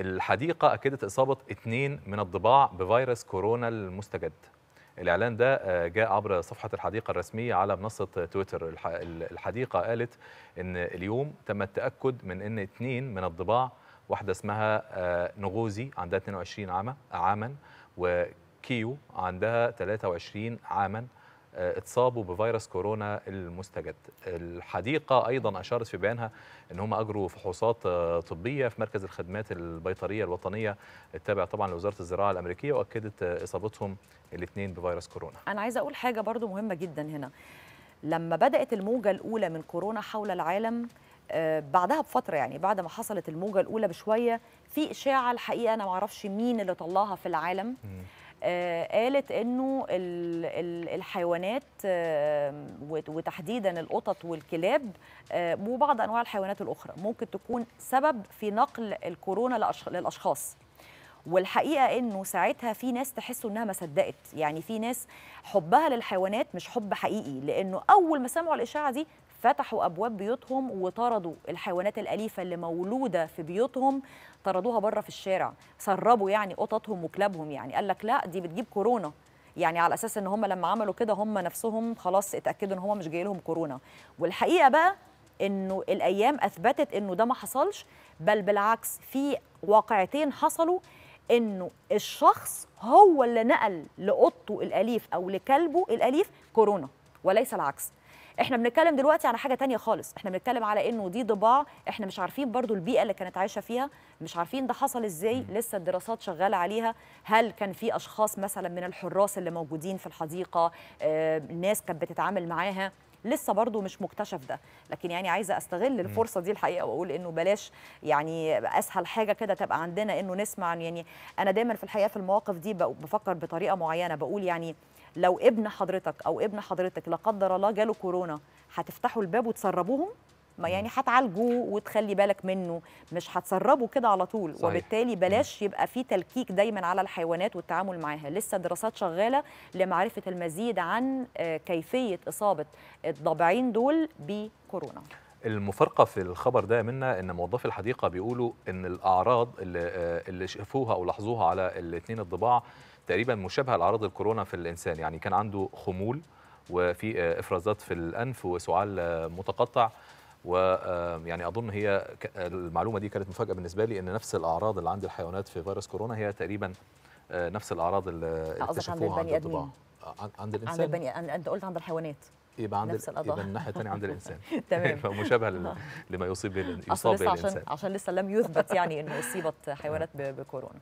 الحديقة أكدت إصابة اثنين من الضباع بفيروس كورونا المستجد الإعلان ده آه، جاء عبر صفحة الحديقة الرسمية على منصة تويتر الحديقة قالت أن اليوم تم التأكد من أن اثنين من الضباع واحدة اسمها آه، نغوزي عندها 22 عاما عاما وكيو عندها 23 عاما اتصابوا بفيروس كورونا المستجد الحديقة أيضا أشارت في بيانها أن هم أجروا فحوصات آه، طبية في مركز الخدمات البيطرية الوطنية التابع طبعا لوزارة الزراعة الأمريكية وأكدت آه، إصابتهم الاثنين بفيروس كورونا أنا عايزة أقول حاجة برضو مهمة جدا هنا لما بدأت الموجة الأولى من كورونا حول العالم آه، بعدها بفتره يعني بعد ما حصلت الموجه الاولى بشويه في اشاعه الحقيقه انا ما اعرفش مين اللي طلعها في العالم آه، قالت انه الحيوانات آه، وتحديدا القطط والكلاب آه، وبعض انواع الحيوانات الاخرى ممكن تكون سبب في نقل الكورونا للاشخاص والحقيقه انه ساعتها في ناس تحس انها ما صدقت يعني في ناس حبها للحيوانات مش حب حقيقي لانه اول ما سمعوا الاشاعه دي فتحوا ابواب بيوتهم وطردوا الحيوانات الاليفه اللي مولوده في بيوتهم طردوها بره في الشارع سربوا يعني قططهم وكلابهم يعني قال لك لا دي بتجيب كورونا يعني على اساس ان هم لما عملوا كده هم نفسهم خلاص اتاكدوا ان هم مش جاي لهم كورونا والحقيقه بقى انه الايام اثبتت انه ده ما حصلش بل بالعكس في واقعتين حصلوا انه الشخص هو اللي نقل لقطه الاليف او لكلبه الاليف كورونا وليس العكس احنا بنتكلم دلوقتي على حاجه تانية خالص احنا بنتكلم على انه دي ضباع احنا مش عارفين برضو البيئه اللي كانت عايشه فيها مش عارفين ده حصل ازاي لسه الدراسات شغاله عليها هل كان في اشخاص مثلا من الحراس اللي موجودين في الحديقه آه، الناس كانت بتتعامل معاها لسه برضو مش مكتشف ده لكن يعني عايزه استغل الفرصه دي الحقيقه واقول انه بلاش يعني اسهل حاجه كده تبقى عندنا انه نسمع يعني انا دايما في الحقيقه في المواقف دي بفكر بطريقه معينه بقول يعني لو ابن حضرتك او ابن حضرتك لا قدر الله جاله كورونا هتفتحوا الباب وتسربوهم ما يعني هتعالجوه وتخلي بالك منه مش هتسربه كده على طول صحيح. وبالتالي بلاش يبقى في تلكيك دايما على الحيوانات والتعامل معاها لسه دراسات شغاله لمعرفه المزيد عن آه، كيفيه اصابه الضبعين دول بكورونا المفارقه في الخبر ده منا ان موظفي الحديقه بيقولوا ان الاعراض اللي, آه، اللي شافوها او لاحظوها على الاثنين الضباع تقريبا مشابهه لاعراض الكورونا في الانسان يعني كان عنده خمول وفي آه، افرازات في الانف وسعال متقطع ويعني آه، اظن هي آه، المعلومه دي كانت مفاجاه بالنسبه لي ان نفس الاعراض اللي عند الحيوانات في فيروس كورونا هي تقريبا آه، نفس الاعراض اللي اكتشفوها عند الطباع عند الانسان عند البني انت قلت عند الحيوانات يبقى عند نفس يبقى الناحيه الثانيه عند الانسان تمام فمشابهه لما يصيب يصاب الانسان عشان لسه لم يثبت يعني انه اصيبت حيوانات نعم. بكورونا